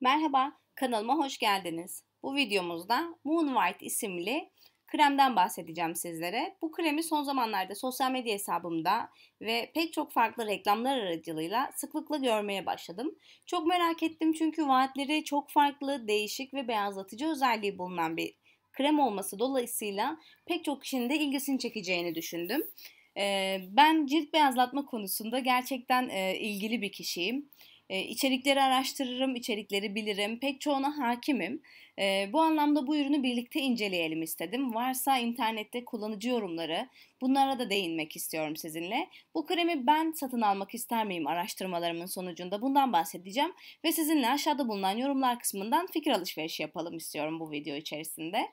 Merhaba, kanalıma hoş geldiniz. Bu videomuzda Moon White isimli kremden bahsedeceğim sizlere. Bu kremi son zamanlarda sosyal medya hesabımda ve pek çok farklı reklamlar aracılığıyla sıklıkla görmeye başladım. Çok merak ettim çünkü vaatleri çok farklı, değişik ve beyazlatıcı özelliği bulunan bir krem olması dolayısıyla pek çok kişinin de ilgisini çekeceğini düşündüm. Ee, ben cilt beyazlatma konusunda gerçekten e, ilgili bir kişiyim. Ee, içerikleri araştırırım, içerikleri bilirim, pek çoğuna hakimim. Ee, bu anlamda bu ürünü birlikte inceleyelim istedim. Varsa internette kullanıcı yorumları, bunlara da değinmek istiyorum sizinle. Bu kremi ben satın almak ister miyim araştırmalarımın sonucunda bundan bahsedeceğim. Ve sizinle aşağıda bulunan yorumlar kısmından fikir alışverişi yapalım istiyorum bu video içerisinde.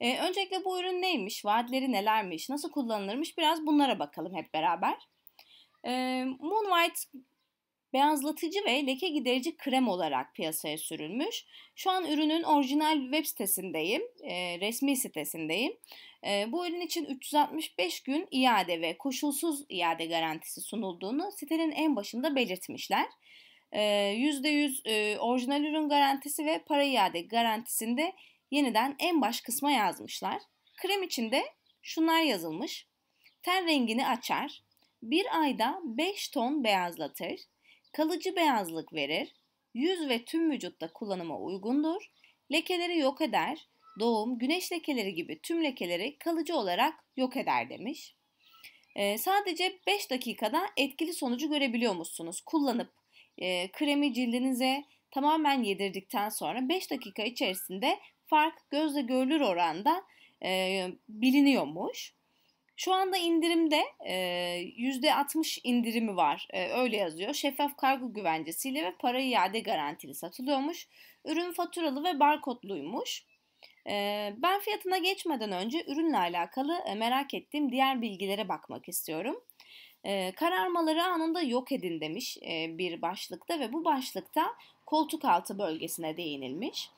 Ee, öncelikle bu ürün neymiş, vaatleri nelermiş, nasıl kullanılırmış biraz bunlara bakalım hep beraber. Moon White beyazlatıcı ve leke giderici krem olarak piyasaya sürülmüş. Şu an ürünün orijinal web sitesindeyim, e, resmi sitesindeyim. E, bu ürün için 365 gün iade ve koşulsuz iade garantisi sunulduğunu sitenin en başında belirtmişler. E, %100 e, orijinal ürün garantisi ve para iade garantisinde yeniden en baş kısma yazmışlar. Krem içinde şunlar yazılmış. Ten rengini açar, bir ayda 5 ton beyazlatır, Kalıcı beyazlık verir, yüz ve tüm vücutta kullanıma uygundur, lekeleri yok eder, doğum, güneş lekeleri gibi tüm lekeleri kalıcı olarak yok eder demiş. Ee, sadece 5 dakikada etkili sonucu görebiliyor musunuz? Kullanıp e, kremi cildinize tamamen yedirdikten sonra 5 dakika içerisinde fark gözle görülür oranda e, biliniyormuş. Şu anda indirimde yüzde %60 indirimi var. öyle yazıyor. Şeffaf kargo güvencesiyle ve para iade garantili satılıyormuş. Ürün faturalı ve barkodluymuş. ben fiyatına geçmeden önce ürünle alakalı e, merak ettiğim diğer bilgilere bakmak istiyorum. kararmaları anında yok edin demiş bir başlıkta ve bu başlıkta koltuk altı bölgesine değinilmiş.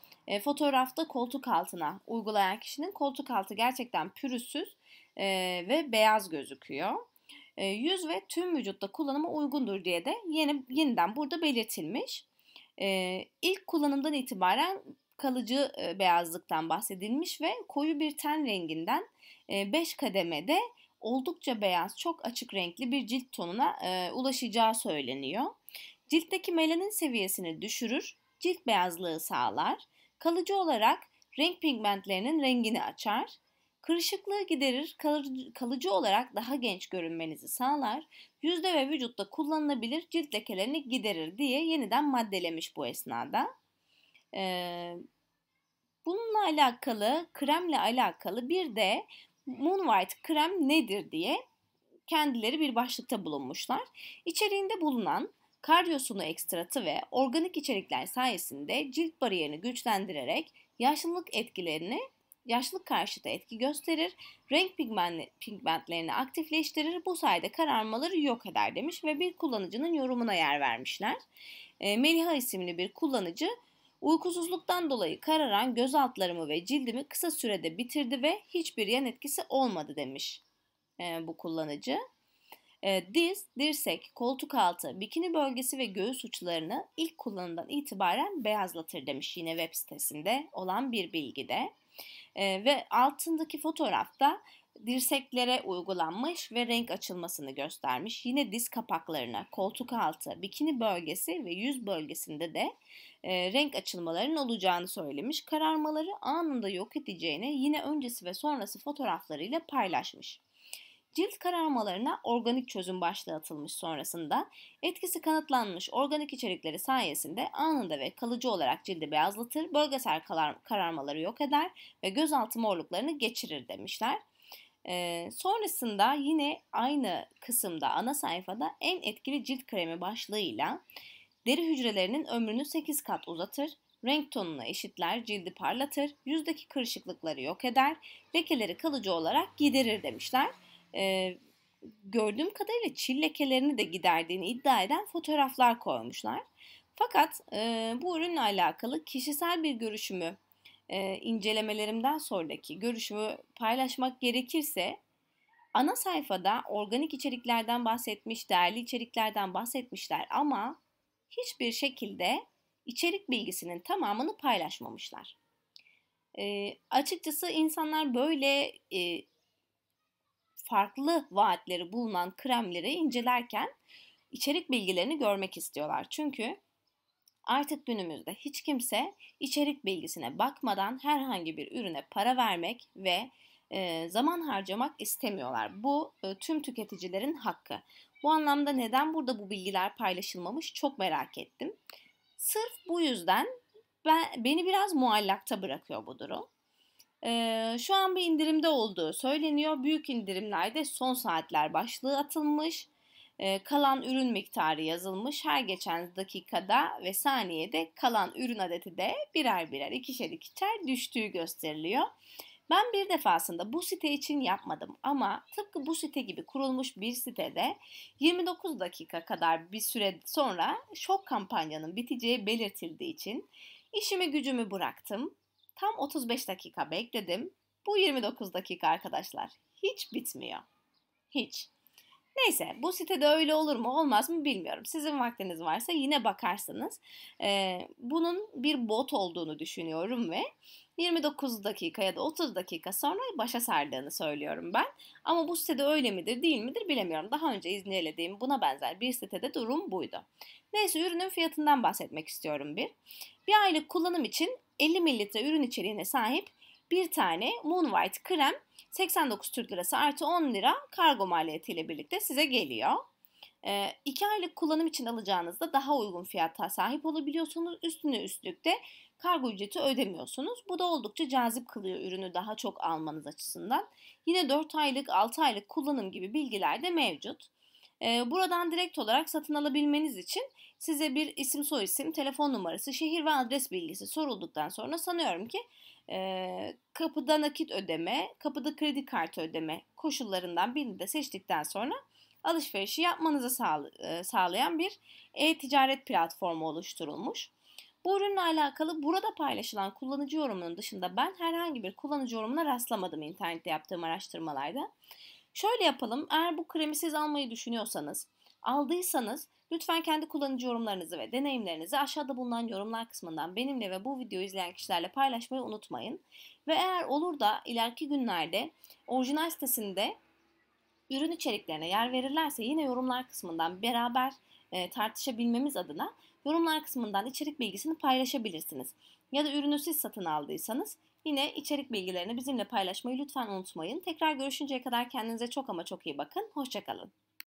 fotoğrafta koltuk altına uygulayan kişinin koltuk altı gerçekten pürüzsüz e, ve beyaz gözüküyor. E, yüz ve tüm vücutta kullanıma uygundur diye de yeni, yeniden burada belirtilmiş. E, ilk kullanımdan itibaren kalıcı e, beyazlıktan bahsedilmiş ve koyu bir ten renginden 5 e, kademede oldukça beyaz, çok açık renkli bir cilt tonuna e, ulaşacağı söyleniyor. Ciltteki melanin seviyesini düşürür, cilt beyazlığı sağlar, kalıcı olarak renk pigmentlerinin rengini açar, Kırışıklığı giderir, kalıcı olarak daha genç görünmenizi sağlar, yüzde ve vücutta kullanılabilir cilt lekelerini giderir diye yeniden maddelemiş bu esnada. bununla alakalı, kremle alakalı bir de Moonlight krem nedir diye kendileri bir başlıkta bulunmuşlar. İçeriğinde bulunan kardiyosunu ekstratı ve organik içerikler sayesinde cilt bariyerini güçlendirerek yaşlılık etkilerini yaşlılık karşıtı etki gösterir, renk pigmentlerini aktifleştirir, bu sayede kararmaları yok eder demiş ve bir kullanıcının yorumuna yer vermişler. E, ee, Meliha isimli bir kullanıcı Uykusuzluktan dolayı kararan göz altlarımı ve cildimi kısa sürede bitirdi ve hiçbir yan etkisi olmadı demiş e, bu kullanıcı. E, diz, dirsek, koltuk altı, bikini bölgesi ve göğüs uçlarını ilk kullanımdan itibaren beyazlatır demiş yine web sitesinde olan bir bilgide. E, ve altındaki fotoğrafta dirseklere uygulanmış ve renk açılmasını göstermiş. Yine diz kapaklarına, koltuk altı, bikini bölgesi ve yüz bölgesinde de e, renk açılmaların olacağını söylemiş. Kararmaları anında yok edeceğini yine öncesi ve sonrası fotoğraflarıyla paylaşmış. Cilt kararmalarına organik çözüm başlığı atılmış sonrasında etkisi kanıtlanmış organik içerikleri sayesinde anında ve kalıcı olarak cildi beyazlatır, bölgesel kararmaları yok eder ve gözaltı morluklarını geçirir demişler. Ee, sonrasında yine aynı kısımda ana sayfada en etkili cilt kremi başlığıyla deri hücrelerinin ömrünü 8 kat uzatır, renk tonunu eşitler, cildi parlatır, yüzdeki kırışıklıkları yok eder, lekeleri kalıcı olarak giderir demişler e, gördüğüm kadarıyla çil lekelerini de giderdiğini iddia eden fotoğraflar koymuşlar. Fakat e, bu ürünle alakalı kişisel bir görüşümü e, incelemelerimden sonraki görüşümü paylaşmak gerekirse ana sayfada organik içeriklerden bahsetmiş, değerli içeriklerden bahsetmişler ama hiçbir şekilde içerik bilgisinin tamamını paylaşmamışlar. E, açıkçası insanlar böyle e, farklı vaatleri bulunan kremleri incelerken içerik bilgilerini görmek istiyorlar. Çünkü artık günümüzde hiç kimse içerik bilgisine bakmadan herhangi bir ürüne para vermek ve e, zaman harcamak istemiyorlar. Bu e, tüm tüketicilerin hakkı. Bu anlamda neden burada bu bilgiler paylaşılmamış çok merak ettim. Sırf bu yüzden ben, beni biraz muallakta bırakıyor bu durum. Ee, şu an bir indirimde olduğu söyleniyor. Büyük indirimlerde son saatler başlığı atılmış. Ee, kalan ürün miktarı yazılmış. Her geçen dakikada ve saniyede kalan ürün adeti de birer birer ikişer ikişer düştüğü gösteriliyor. Ben bir defasında bu site için yapmadım ama tıpkı bu site gibi kurulmuş bir sitede 29 dakika kadar bir süre sonra şok kampanyanın biteceği belirtildiği için işimi gücümü bıraktım. Tam 35 dakika bekledim. Bu 29 dakika arkadaşlar. Hiç bitmiyor. Hiç. Neyse bu sitede öyle olur mu olmaz mı bilmiyorum. Sizin vaktiniz varsa yine bakarsınız. Ee, bunun bir bot olduğunu düşünüyorum ve 29 dakika ya da 30 dakika sonra başa sardığını söylüyorum ben. Ama bu sitede öyle midir değil midir bilemiyorum. Daha önce iznelediğim buna benzer bir sitede durum buydu. Neyse ürünün fiyatından bahsetmek istiyorum bir. Bir aylık kullanım için 50 mililitre ürün içeriğine sahip bir tane Moon White krem 89 Türk Lirası artı 10 lira kargo maliyetiyle birlikte size geliyor. 2 ee, aylık kullanım için alacağınızda daha uygun fiyata sahip olabiliyorsunuz. Üstüne üstlük de kargo ücreti ödemiyorsunuz. Bu da oldukça cazip kılıyor ürünü daha çok almanız açısından. Yine 4 aylık, 6 aylık kullanım gibi bilgiler de mevcut. Ee, buradan direkt olarak satın alabilmeniz için size bir isim soyisim, telefon numarası, şehir ve adres bilgisi sorulduktan sonra sanıyorum ki e, kapıda nakit ödeme, kapıda kredi kartı ödeme koşullarından birini de seçtikten sonra alışverişi yapmanızı e, sağlayan bir e-ticaret platformu oluşturulmuş. Bu ürünle alakalı burada paylaşılan kullanıcı yorumunun dışında ben herhangi bir kullanıcı yorumuna rastlamadım internette yaptığım araştırmalarda. Şöyle yapalım. Eğer bu kremi siz almayı düşünüyorsanız, aldıysanız lütfen kendi kullanıcı yorumlarınızı ve deneyimlerinizi aşağıda bulunan yorumlar kısmından benimle ve bu videoyu izleyen kişilerle paylaşmayı unutmayın. Ve eğer olur da ileriki günlerde orijinal sitesinde ürün içeriklerine yer verirlerse yine yorumlar kısmından beraber e, tartışabilmemiz adına yorumlar kısmından içerik bilgisini paylaşabilirsiniz. Ya da ürünü siz satın aldıysanız Yine içerik bilgilerini bizimle paylaşmayı lütfen unutmayın. Tekrar görüşünceye kadar kendinize çok ama çok iyi bakın. Hoşçakalın.